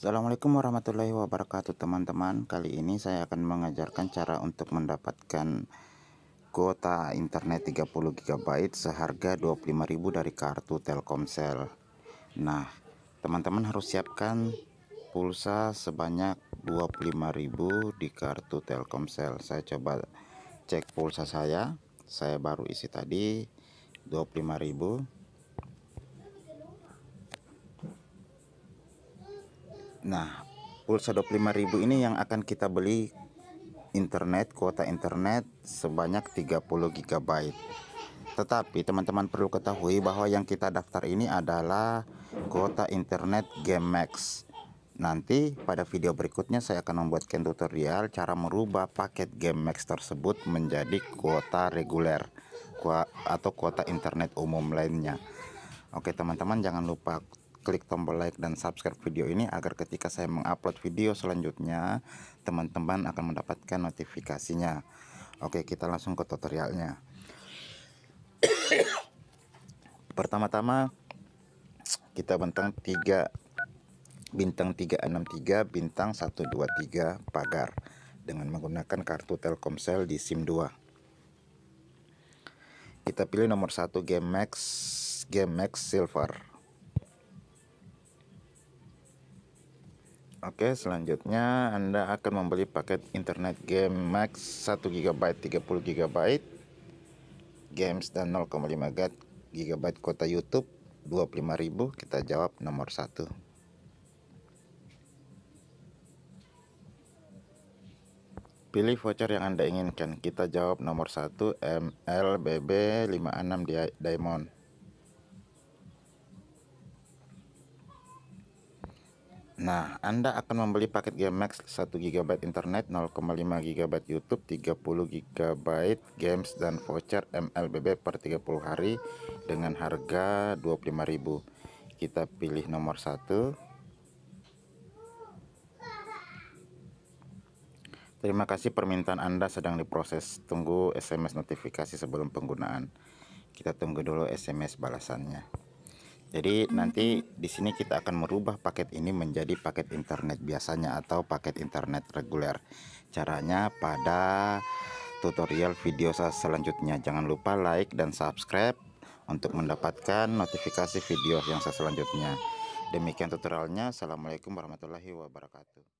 Assalamualaikum warahmatullahi wabarakatuh teman-teman Kali ini saya akan mengajarkan cara untuk mendapatkan kuota internet 30GB seharga 25.000 dari kartu Telkomsel Nah teman-teman harus siapkan pulsa sebanyak 25.000 di kartu Telkomsel Saya coba cek pulsa saya Saya baru isi tadi 25.000 Nah, pulsa 25.000 ini yang akan kita beli internet, kuota internet sebanyak 30 GB. Tetapi teman-teman perlu ketahui bahwa yang kita daftar ini adalah kuota internet Game Max. Nanti pada video berikutnya saya akan membuatkan tutorial cara merubah paket Game Max tersebut menjadi kuota reguler atau kuota internet umum lainnya. Oke teman-teman jangan lupa klik tombol like dan subscribe video ini agar ketika saya mengupload video selanjutnya teman-teman akan mendapatkan notifikasinya oke kita langsung ke tutorialnya pertama-tama kita bentang 3 bintang 363 bintang 123 pagar dengan menggunakan kartu Telkomsel di SIM 2 kita pilih nomor 1 Game Max Game Max Silver Oke, selanjutnya Anda akan membeli paket internet game max 1 GB, 30 GB games dan 0,5 GB kuota YouTube 25.000. Kita jawab nomor 1. Pilih voucher yang Anda inginkan. Kita jawab nomor 1 MLBB 56 Diamond. Nah, Anda akan membeli paket game Max, 1 GB internet, 0,5 GB YouTube, 30 GB games dan voucher MLBB per 30 hari dengan harga 25.000. Kita pilih nomor 1. Terima kasih permintaan Anda sedang diproses. Tunggu SMS notifikasi sebelum penggunaan. Kita tunggu dulu SMS balasannya. Jadi nanti di sini kita akan merubah paket ini menjadi paket internet biasanya atau paket internet reguler. Caranya pada tutorial video saya selanjutnya. Jangan lupa like dan subscribe untuk mendapatkan notifikasi video yang saya selanjutnya. Demikian tutorialnya. Assalamualaikum warahmatullahi wabarakatuh.